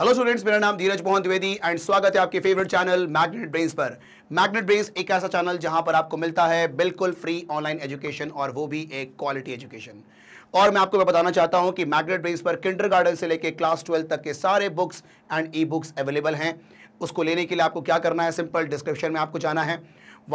hello students मेरा नाम धीरज Mohan Dwivedi and स्वागत है आपके फेवरेट चैनल मैग्नेट ब्रेन्स पर मैग्नेट ब्रेन्स एक ऐसा चैनल जहां पर आपको मिलता है बिल्कुल फ्री ऑनलाइन एजुकेशन और वो भी एक क्वालिटी एजुकेशन और मैं आपको बताना चाहता हूं कि मैग्नेट ब्रेन्स पर किंडर गार्डन से लेकर क्लास ट्वेल्व तक के सारे books and e books available हैं उसको लेने के लिए आपको क्या करना है सिंपल डिस्क्रिप्शन में आपको जाना है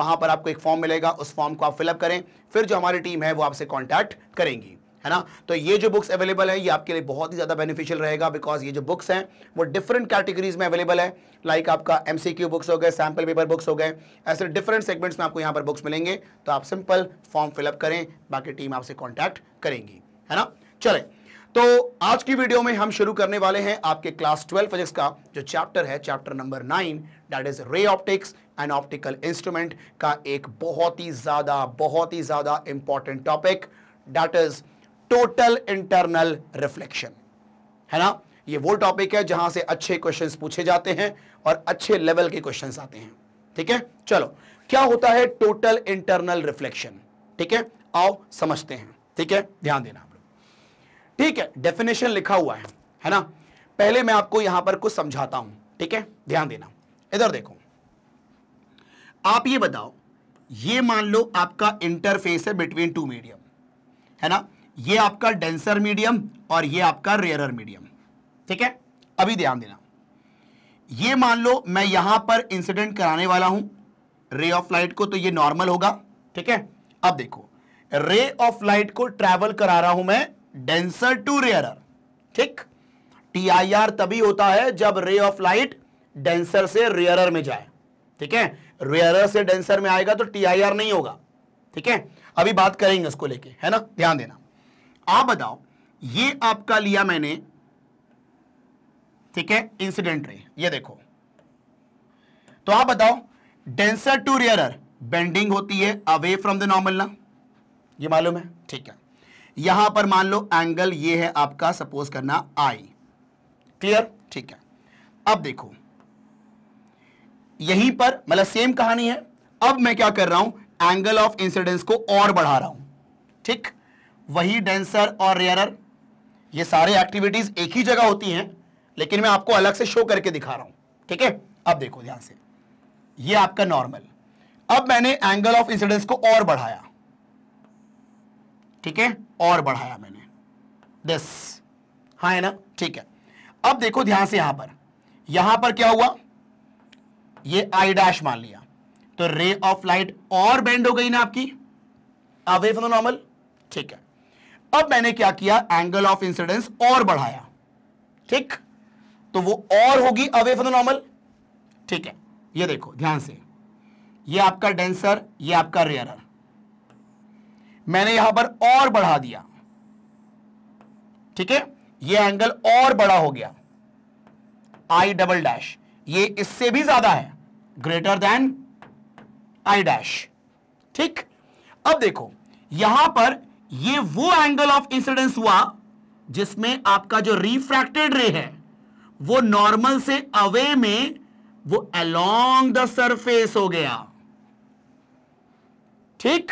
वहाँ पर आपको एक फॉर्म मिलेगा उस फॉर्म को आप फिलअप करें फिर जो हमारी टीम है वो आपसे कॉन्टैक्ट करेंगी है ना तो ये जो बुक्स अवेलेबल है ये आपके लिए बहुत ही ज़्यादा बेनिफिशियल रहेगा बिकॉज ये जो बुक्स हैं वो डिफरेंट कैटेगरीज में अवेलेबल है लाइक like आपका एमसीक्यू बुक्स हो गए सैम्पल पेपर बुक्स हो गए ऐसे डिफरेंट सेगमेंट्स में आपको यहाँ पर बुक्स मिलेंगे तो आप सिंपल फॉर्म फिलअप करें बाकी टीम आपसे कॉन्टैक्ट करेंगी है ना चले तो आज की वीडियो में हम शुरू करने वाले हैं आपके क्लास ट्वेल्व फिजिक्स का जो चैप्टर है chapter number nine that is ray optics and optical instrument का एक बहुत ही ज़्यादा बहुत ही ज़्यादा important topic that is total internal reflection है ना ये वो टॉपिक है जहां से अच्छे क्वेश्चंस पूछे जाते हैं और अच्छे लेवल के क्वेश्चंस आते हैं ठीक है चलो क्या होता है टोटल इंटरनल रिफ्लेक्शन ठीक है आओ समझते हैं ठीक है ध्यान देना आप लोग ठीक है डेफिनेशन लिखा हुआ है है ना पहले मैं आपको यहां पर कुछ समझाता हूं ठीक है ध्यान देना इधर देखो आप ये बताओ ये मान लो आपका इंटरफेस है बिटवीन टू मीडियम है ना ये आपका डेंसर मीडियम और ये आपका रेयरर मीडियम ठीक है अभी ध्यान देना ये मान लो मैं यहां पर इंसिडेंट कराने वाला हूं रे ऑफ लाइट को तो ये नॉर्मल होगा ठीक है अब देखो रे ऑफ लाइट को ट्रेवल करा रहा हूं मैं डेंसर टू रेयरर ठीक टी आई आर तभी होता है जब रे ऑफ लाइट डेंसर से रेयरर में जाए ठीक है रेयरर से डेंसर में आएगा तो टी आई आर नहीं होगा ठीक है अभी बात करेंगे इसको लेके है ना ध्यान देना आप बताओ ये आपका लिया मैंने ठीक है इंसिडेंट रे ये देखो तो आप बताओ डेंसर टू रियर बेंडिंग होती है अवे फ्रॉम द नॉर्मल ना ये मालूम है ठीक है यहां पर मान लो एंगल ये है आपका सपोज करना आई क्लियर ठीक है अब देखो यहीं पर मतलब सेम कहानी है अब मैं क्या कर रहा हूं एंगल ऑफ इंसिडेंस को और बढ़ा रहा हूं ठीक वही डेंसर और रेयरर ये सारे एक्टिविटीज एक ही जगह होती हैं लेकिन मैं आपको अलग से शो करके दिखा रहा हूं ठीक है अब देखो ध्यान से ये आपका नॉर्मल अब मैंने एंगल ऑफ इंसिडेंस को और बढ़ाया ठीक है और बढ़ाया मैंने दिस हाँ है ना ठीक है अब देखो ध्यान से यहां पर यहां पर क्या हुआ ये आई डैश मान लिया तो रे ऑफ लाइट और बेंड हो गई ना आपकी अवे फ्रॉम द नॉर्मल ठीक है अब मैंने क्या किया एंगल ऑफ इंसिडेंस और बढ़ाया ठीक तो वो और होगी अवे फ्रॉम नॉर्मल ठीक है ये देखो ध्यान से ये आपका डेंसर ये आपका रेयरर मैंने यहां पर और बढ़ा दिया ठीक है ये एंगल और बड़ा हो गया आई डबल डैश ये इससे भी ज्यादा है ग्रेटर देन आई डैश ठीक अब देखो यहां पर ये वो एंगल ऑफ इंसिडेंस हुआ जिसमें आपका जो रिफ्रैक्टेड रे है वो नॉर्मल से अवे में वो अलोंग द सरफेस हो गया ठीक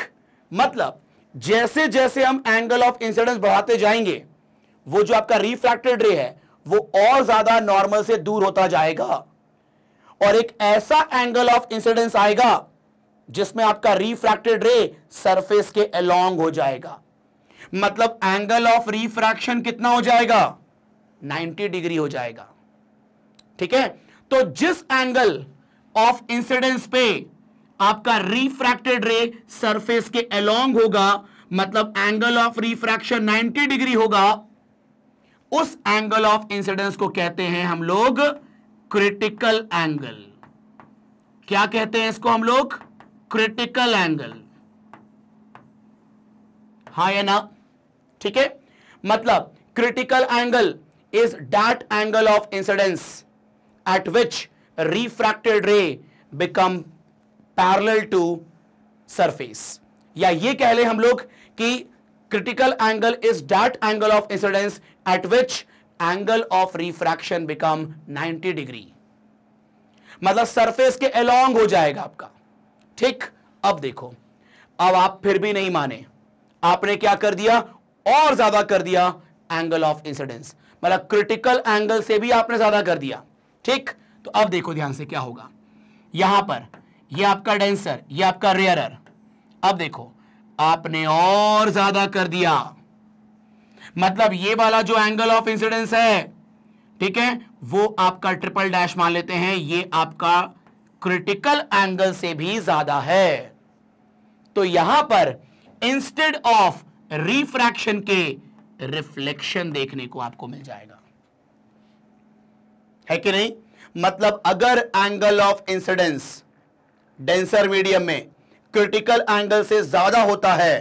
मतलब जैसे जैसे हम एंगल ऑफ इंसिडेंस बढ़ाते जाएंगे वो जो आपका रिफ्रैक्टेड रे है वो और ज्यादा नॉर्मल से दूर होता जाएगा और एक ऐसा एंगल ऑफ इंसिडेंस आएगा जिसमें आपका रिफ्रैक्टेड रे सरफेस के अलोंग हो जाएगा मतलब एंगल ऑफ रिफ्रैक्शन कितना हो जाएगा 90 डिग्री हो जाएगा ठीक है तो जिस एंगल ऑफ इंसिडेंस पे आपका रिफ्रैक्टेड रे सरफेस के अलोंग होगा मतलब एंगल ऑफ रिफ्रैक्शन 90 डिग्री होगा उस एंगल ऑफ इंसिडेंस को कहते हैं हम लोग क्रिटिकल एंगल क्या कहते हैं इसको हम लोग क्रिटिकल एंगल हाँ या ना ठीक है मतलब critical angle is that angle of incidence at which refracted ray become parallel to surface या ये कह ले हम लोग कि critical angle is that angle of incidence at which angle of refraction become 90 degree मतलब सरफेस के अलोंग हो जाएगा आपका ठीक अब देखो अब आप फिर भी नहीं माने आपने क्या कर दिया और ज्यादा कर दिया एंगल ऑफ इंसिडेंस मतलब क्रिटिकल एंगल से भी आपने ज्यादा कर दिया ठीक तो अब देखो ध्यान से क्या होगा यहां पर ये आपका डेंसर ये आपका रेयरर अब देखो आपने और ज्यादा कर दिया मतलब ये वाला जो एंगल ऑफ इंसिडेंस है ठीक है वो आपका ट्रिपल डैश मान लेते हैं ये आपका क्रिटिकल एंगल से भी ज्यादा है तो यहां पर इंस्टेड ऑफ रिफ्रैक्शन के रिफ्लेक्शन देखने को आपको मिल जाएगा है कि नहीं मतलब अगर angle of incidence denser medium में क्रिटिकल एंगल से ज्यादा होता है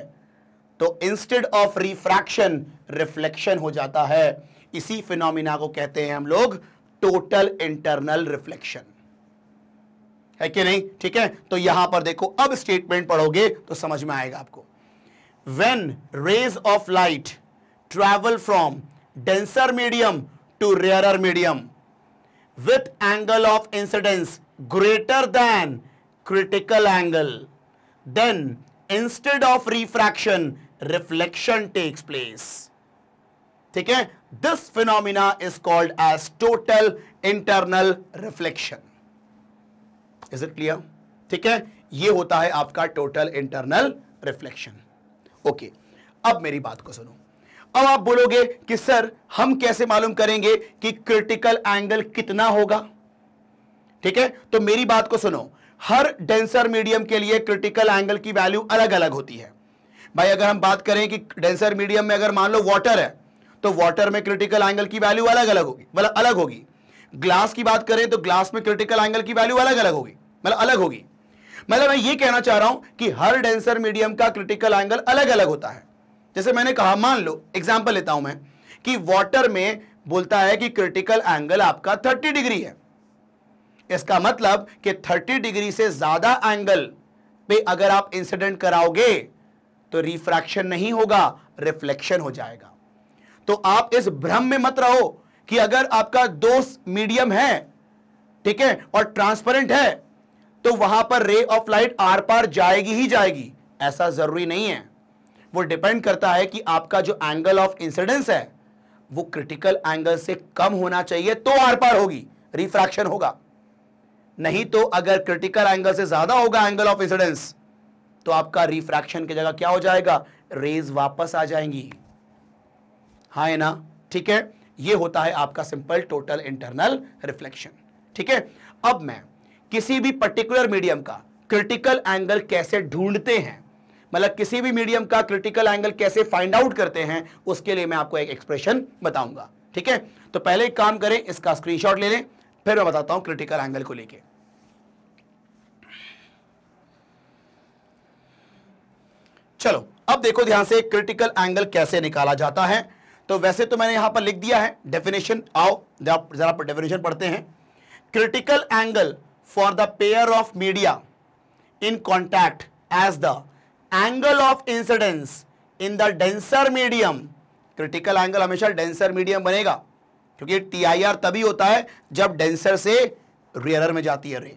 तो इंस्टेड ऑफ रिफ्रैक्शन रिफ्लेक्शन हो जाता है इसी फिनोमिना को कहते हैं हम लोग टोटल इंटरनल रिफ्लेक्शन है कि नहीं ठीक है तो यहां पर देखो अब स्टेटमेंट पढ़ोगे तो समझ में आएगा आपको when rays of light travel from denser medium to rarer medium with angle of incidence greater than critical angle then instead of refraction reflection takes place ठीक है this phenomena is called as total internal reflection is it clear ठीक है ये होता है आपका total internal reflection okay अब मेरी बात को सुनो अब आप बोलोगे कि सर हम कैसे मालूम करेंगे कि क्रिटिकल एंगल कितना होगा ठीक है तो मेरी बात को सुनो हर डेंसर मीडियम के लिए क्रिटिकल एंगल की वैल्यू अलग अलग होती है भाई अगर हम बात करें कि डेंसर मीडियम में अगर मान लो वाटर है तो वाटर में क्रिटिकल एंगल की वैल्यू अलग अलग होगी मतलब अलग होगी ग्लास की बात करें तो ग्लास में क्रिटिकल एंगल की वैल्यू अलग अलग होगी मतलब अलग होगी मतलब मैं ये कहना चाह रहा हूं कि हर डेंसर मीडियम का क्रिटिकल एंगल अलग अलग होता है जैसे मैंने कहा मान लो एग्जाम्पल लेता हूं मैं कि वॉटर में बोलता है कि क्रिटिकल एंगल आपका थर्टी डिग्री है इसका मतलब कि थर्टी डिग्री से ज्यादा एंगल पे अगर आप इंसिडेंट कराओगे तो रिफ्रैक्शन नहीं होगा रिफ्लेक्शन हो जाएगा तो आप इस भ्रम में मत रहो कि अगर आपका दो मीडियम है ठीक है और ट्रांसपेरेंट है तो वहां पर रे ऑफ लाइट आर पार जाएगी ही जाएगी ऐसा जरूरी नहीं है वो डिपेंड करता है कि आपका जो एंगल ऑफ इंसिडेंस है वो क्रिटिकल एंगल से कम होना चाहिए तो आर पार होगी रिफ्रैक्शन होगा नहीं तो अगर क्रिटिकल एंगल से ज्यादा होगा एंगल ऑफ इंसिडेंस तो आपका रिफ्रैक्शन की जगह क्या हो जाएगा रेज वापस आ जाएंगी हाँ है ना ठीक है ये होता है आपका सिंपल टोटल इंटरनल रिफ्लेक्शन ठीक है अब मैं किसी भी पर्टिकुलर मीडियम का क्रिटिकल एंगल कैसे ढूंढते हैं मतलब किसी भी मीडियम का क्रिटिकल एंगल कैसे फाइंड आउट करते हैं उसके लिए मैं आपको एक एक्सप्रेशन बताऊंगा ठीक है तो पहले एक काम करें इसका स्क्रीनशॉट ले लें फिर मैं बताता हूं क्रिटिकल एंगल को लेके चलो अब देखो ध्यान से क्रिटिकल एंगल कैसे निकाला जाता है तो वैसे तो मैंने यहां पर लिख दिया है डेफिनेशन आओ जरा डेफिनेशन पढ़ते हैं critical angle for the pair of media in contact as the angle of incidence in the denser medium critical angle हमेशा डेंसर मीडियम बनेगा क्योंकि टी आई आर तभी होता है जब डेंसर से रेयरर में जाती है रे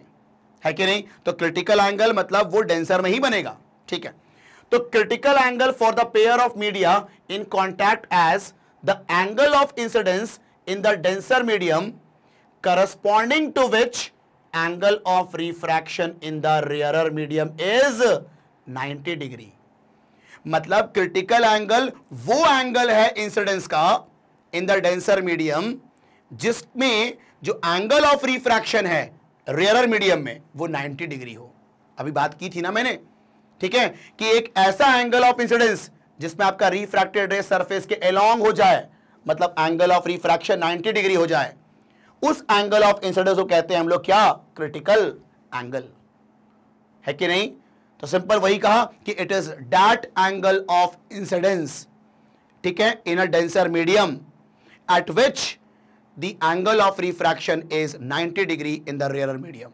है कि नहीं तो क्रिटिकल एंगल मतलब वो डेंसर में ही बनेगा ठीक है तो critical angle for the pair of media in contact as the angle of incidence in the denser medium corresponding to which angle of refraction in the rarer medium is 90 degree मतलब critical angle वो angle है incidence का in the denser medium जिसमें जो angle of refraction है rare medium में वो 90 degree हो अभी बात की थी ना मैंने ठीक है कि एक ऐसा एंगल ऑफ इंसिडेंस जिसमें आपका रिफ्रैक्टेड रे सरफेस के अलोंग हो जाए मतलब एंगल ऑफ रिफ्रैक्शन 90 डिग्री हो जाए उस एंगल ऑफ इंसिडेंस को कहते हैं हम लोग क्या क्रिटिकल एंगल है कि नहीं तो सिंपल वही कहा कि it is that angle of incidence ठीक है in a denser medium at which the angle of refraction is 90 degree in the rare medium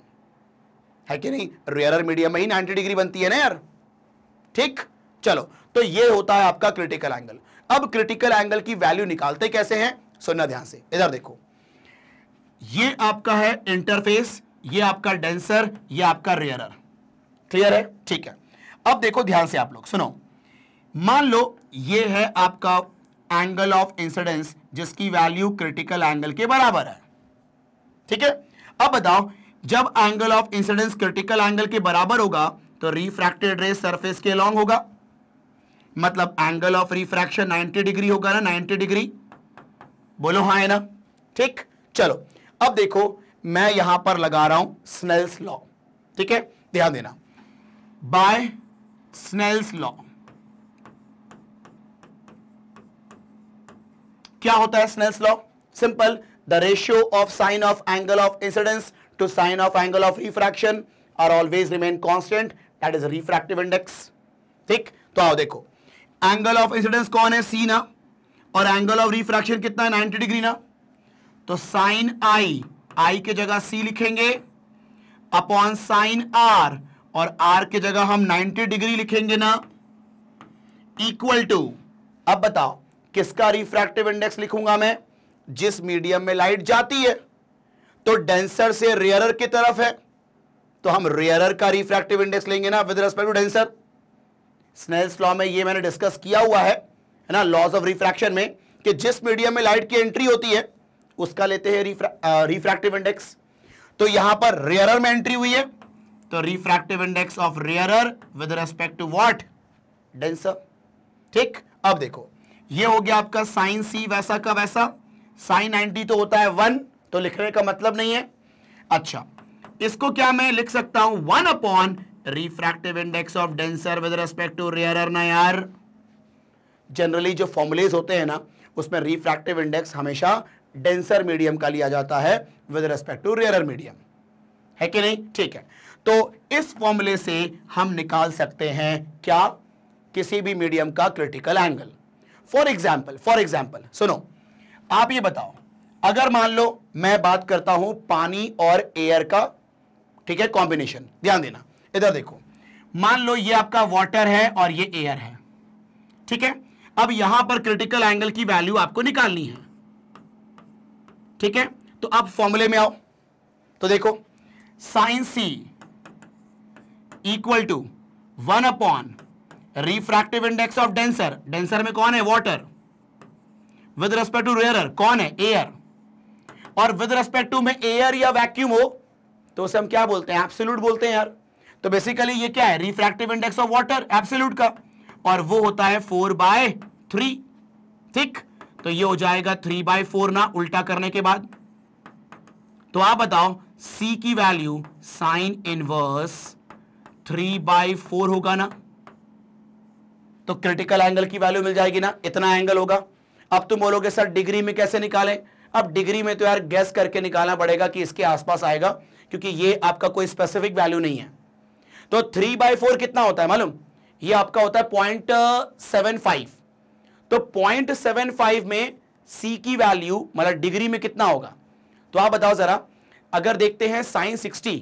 है कि नहीं रियर मीडियम में ही 90 डिग्री बनती है ना यार ठीक चलो तो ये होता है आपका क्रिटिकल एंगल अब क्रिटिकल एंगल की वैल्यू निकालते कैसे हैं सुनना ध्यान से इधर देखो ये आपका है इंटरफेस ये आपका डेंसर ये आपका रेयरर क्लियर है ठीक है अब देखो ध्यान से आप लोग सुनो मान लो ये है आपका एंगल ऑफ इंसिडेंस जिसकी वैल्यू क्रिटिकल एंगल के बराबर है ठीक है अब बताओ जब angle of incidence critical angle के बराबर होगा तो रिफ्रैक्टेड रे सरफेस के लॉन्ग होगा मतलब एंगल ऑफ रिफ्रैक्शन 90 डिग्री होगा ना 90 डिग्री बोलो हाँ है ना ठीक चलो अब देखो मैं यहां पर लगा रहा हूं स्नेल्स लॉ ठीक है ध्यान देना बाय स्नेल्स लॉ क्या होता है Snell's law simple the ratio of sine of angle of incidence to sine of angle of refraction are always remain constant that is refractive index ठीक तो आओ देखो एंगल ऑफ इंसिडेंस कौन है सी ना और एंगल ऑफ रिफ्रैक्शन कितना है 90 डिग्री ना तो साइन आई आई के जगह सी लिखेंगे अपॉन साइन आर और आर के जगह हम 90 डिग्री लिखेंगे ना इक्वल टू अब बताओ किसका रिफ्रैक्टिव इंडेक्स लिखूंगा मैं जिस मीडियम में लाइट जाती है तो डेंसर से रेयरर की तरफ है तो हम रेयरर का रिफ्रैक्टिव इंडेक्स लेंगे ना with respect to denser Snell's law में ये मैंने डिस्कस किया हुआ है है ना लॉज ऑफ रिफ्रैक्शन में कि जिस मीडियम में लाइट की एंट्री होती है उसका लेते हैं रिफ्रैक्टिव इंडेक्स तो यहां पर रेयरर में एंट्री हुई है तो refractive index of rarer with respect to what denser ठीक अब देखो ये हो गया आपका साइन सी वैसा का वैसा साइन 90 तो होता है वन तो लिखने का मतलब नहीं है अच्छा इसको क्या मैं लिख सकता हूं one upon refractive index of denser with respect to rarer ना यार जनरली जो फॉर्मुलेज होते हैं ना उसमें रिफ्रैक्टिव इंडेक्स हमेशा डेंसर मीडियम का लिया जाता है with respect to rare medium है कि नहीं ठीक है तो इस फॉर्मूले से हम निकाल सकते हैं क्या किसी भी मीडियम का critical angle for example for example सुनो आप ये बताओ अगर मान लो मैं बात करता हूं पानी और एयर का ठीक है कॉम्बिनेशन ध्यान देना इधर देखो मान लो ये आपका वाटर है और ये एयर है ठीक है अब यहां पर क्रिटिकल एंगल की वैल्यू आपको निकालनी है ठीक है तो अब फॉर्मूले में आओ तो देखो sine C equal to one upon refractive index of denser denser में कौन है water with respect to rare कौन है एयर और विद रेस्पेक्ट टू में एयर या वैक्यूम हो तो उसे हम क्या बोलते हैं एप्सोल्यूट बोलते हैं यार तो बेसिकली ये क्या है refractive index of water absolute का और वो होता है फोर बाय थ्री ठीक तो ये हो जाएगा थ्री बाय फोर ना उल्टा करने के बाद तो आप बताओ c की value sine inverse three by four होगा ना तो क्रिटिकल एंगल की वैल्यू मिल जाएगी ना इतना एंगल होगा अब तुम बोलोगे सर डिग्री में कैसे निकालें अब डिग्री में तो यार गैस करके निकालना पड़ेगा कि इसके आसपास आएगा क्योंकि ये आपका कोई स्पेसिफिक वैल्यू नहीं है तो थ्री बाय फोर कितना होता है मालूम ये आपका होता है पॉइंट सेवन फाइव तो पॉइंट सेवन फाइव में सी की वैल्यू मतलब डिग्री में कितना होगा तो आप बताओ जरा अगर देखते हैं साइन सिक्सटी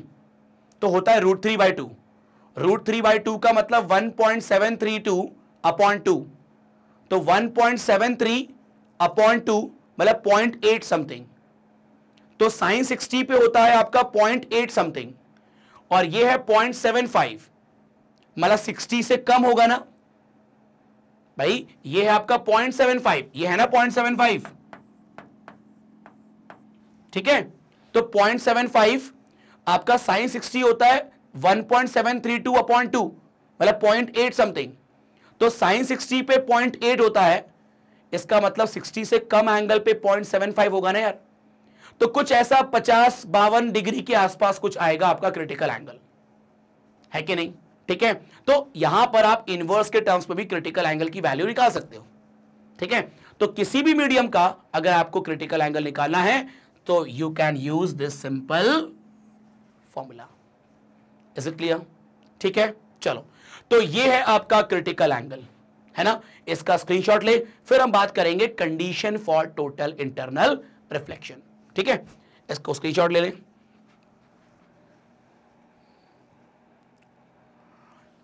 तो होता है root three by two root three by two का मतलब one point seven three two upon two तो one point seven three upon two मतलब पॉइंट एट समथिंग तो साइन सिक्सटी पे होता है आपका पॉइंट एट समथिंग और ये है पॉइंट सेवन फाइव मतलब सिक्सटी से कम होगा ना भाई ये है आपका पॉइंट सेवन फाइव यह है ना पॉइंट सेवन फाइव ठीक है तो पॉइंट सेवन फाइव आपका साइन सिक्सटी होता है one point seven three two upon two मतलब पॉइंट एट समथिंग तो साइन सिक्सटी पे पॉइंट एट होता है इसका मतलब सिक्सटी से कम एंगल पे पॉइंट सेवन फाइव होगा ना यार तो कुछ ऐसा पचास बावन डिग्री के आसपास कुछ आएगा आपका क्रिटिकल एंगल है कि नहीं ठीक है तो यहां पर आप इनवर्स के टर्म्स में भी क्रिटिकल एंगल की वैल्यू निकाल सकते हो ठीक है तो किसी भी मीडियम का अगर आपको क्रिटिकल एंगल निकालना है तो you can use this simple formula is it clear ठीक है चलो तो ये है आपका क्रिटिकल एंगल है ना इसका स्क्रीनशॉट ले फिर हम बात करेंगे condition for total internal reflection ठीक है इसको स्क्रीनशॉट ले लें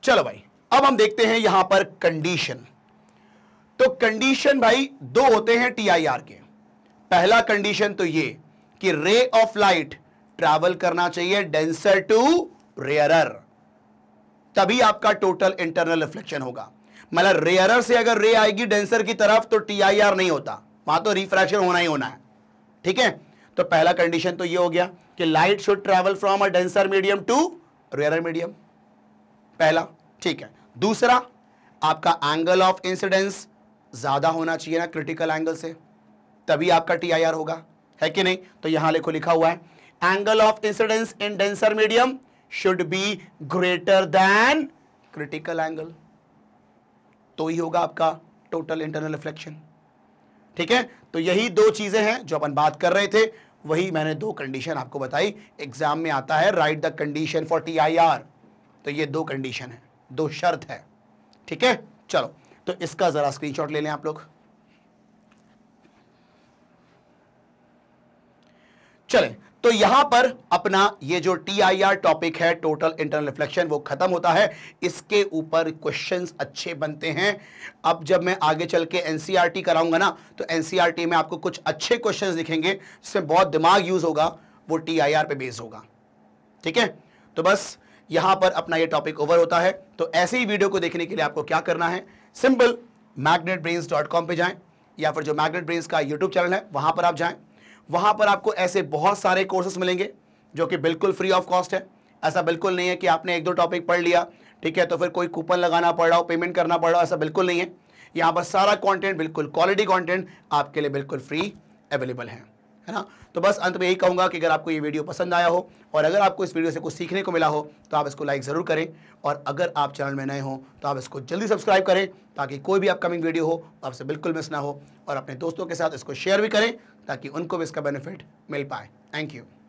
चलो भाई अब हम देखते हैं यहां पर कंडीशन तो कंडीशन भाई दो होते हैं टीआईआर के पहला कंडीशन तो ये कि रे ऑफ लाइट ट्रैवल करना चाहिए डेंसर टू रेयरर तभी आपका टोटल इंटरनल रिफ्लेक्शन होगा मतलब रेयरर से अगर रे आएगी डेंसर की तरफ तो टीआईआर नहीं होता वहां तो रिफ्रैक्शन होना ही होना है ठीक है तो पहला कंडीशन तो ये हो गया कि light should travel from a denser medium to rare medium पहला ठीक है दूसरा आपका एंगल ऑफ इंसिडेंस ज़्यादा होना चाहिए ना क्रिटिकल एंगल से तभी आपका टी होगा है कि नहीं तो यहां लिखो लिखा हुआ है angle of incidence in denser medium should be greater than critical angle तो ही होगा आपका टोटल इंटरनल रिफ्लेक्शन ठीक है तो यही दो चीजें हैं जो अपन बात कर रहे थे वही मैंने दो कंडीशन आपको बताई एग्जाम में आता है write the condition for T I R तो ये दो कंडीशन है दो शर्त है ठीक है चलो तो इसका जरा स्क्रीनशॉट ले लें आप लोग चलें तो यहां पर अपना ये जो टीआईआर टॉपिक है टोटल इंटरनल रिफ्लेक्शन वो खत्म होता है इसके ऊपर क्वेश्चंस अच्छे बनते हैं अब जब मैं आगे चल के एनसीआरटी e कराऊंगा ना तो एनसीआरटी e में आपको कुछ अच्छे क्वेश्चंस दिखेंगे जिसमें बहुत दिमाग यूज होगा वो टीआईआर पे बेस्ड होगा ठीक है तो बस यहाँ पर अपना ये टॉपिक ओवर होता है तो ऐसे ही वीडियो को देखने के लिए आपको क्या करना है simple magnet brains dot com पर जाएँ या फिर जो मैग्नेट ब्रेन्स का यूट्यूब चैनल है वहाँ पर आप जाएँ वहाँ पर आपको ऐसे बहुत सारे कोर्सेस मिलेंगे जो कि बिल्कुल फ्री ऑफ कॉस्ट है ऐसा बिल्कुल नहीं है कि आपने एक दो टॉपिक पढ़ लिया ठीक है तो फिर कोई कूपन लगाना पड़ रहा हो पेमेंट करना पड़ रहा हो ऐसा बिल्कुल नहीं है यहाँ पर सारा कॉन्टेंट बिल्कुल क्वालिटी कॉन्टेंट आपके लिए बिल्कुल फ्री अवेलेबल है है ना तो बस अंत में यही कहूँगा कि अगर आपको ये वीडियो पसंद आया हो और अगर आपको इस वीडियो से कुछ सीखने को मिला हो तो आप इसको लाइक ज़रूर करें और अगर आप चैनल में नए हों तो आप इसको जल्दी सब्सक्राइब करें ताकि कोई भी अपकमिंग वीडियो हो आपसे बिल्कुल मिस ना हो और अपने दोस्तों के साथ इसको शेयर भी करें ताकि उनको भी इसका बेनिफिट मिल पाए थैंक यू